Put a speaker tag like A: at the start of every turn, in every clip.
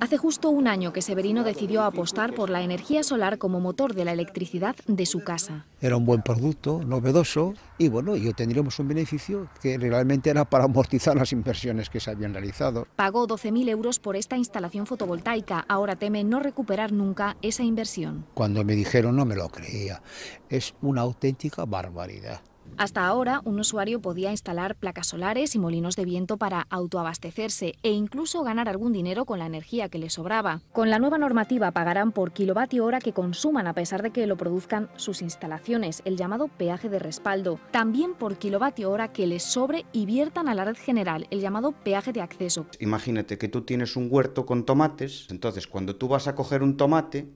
A: Hace justo un año que Severino decidió apostar por la energía solar como motor de la electricidad de su casa.
B: Era un buen producto, novedoso, y bueno, yo obtendríamos un beneficio que realmente era para amortizar las inversiones que se habían realizado.
A: Pagó 12.000 euros por esta instalación fotovoltaica, ahora teme no recuperar nunca esa inversión.
B: Cuando me dijeron no me lo creía, es una auténtica barbaridad.
A: Hasta ahora, un usuario podía instalar placas solares y molinos de viento para autoabastecerse e incluso ganar algún dinero con la energía que le sobraba. Con la nueva normativa pagarán por kilovatio hora que consuman a pesar de que lo produzcan sus instalaciones, el llamado peaje de respaldo. También por kilovatio hora que les sobre y viertan a la red general, el llamado peaje de acceso.
C: Imagínate que tú tienes un huerto con tomates, entonces cuando tú vas a coger un tomate,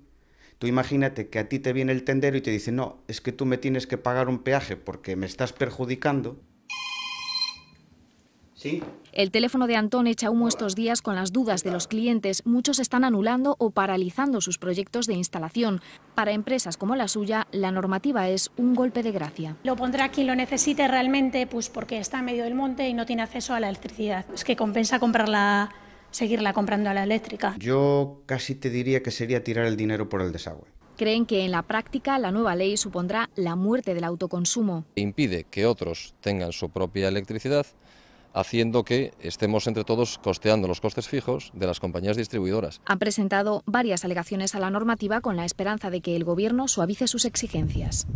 C: Tú imagínate que a ti te viene el tendero y te dice, no, es que tú me tienes que pagar un peaje porque me estás perjudicando. ¿Sí?
A: El teléfono de Antón echa humo estos días con las dudas de los clientes. Muchos están anulando o paralizando sus proyectos de instalación. Para empresas como la suya, la normativa es un golpe de gracia. Lo pondrá quien lo necesite realmente, pues porque está en medio del monte y no tiene acceso a la electricidad. Es que compensa comprar comprarla seguirla comprando a la eléctrica.
C: Yo casi te diría que sería tirar el dinero por el desagüe.
A: Creen que en la práctica la nueva ley supondrá la muerte del autoconsumo. E impide que otros tengan su propia electricidad, haciendo que estemos entre todos costeando los costes fijos de las compañías distribuidoras. Han presentado varias alegaciones a la normativa con la esperanza de que el Gobierno suavice sus exigencias.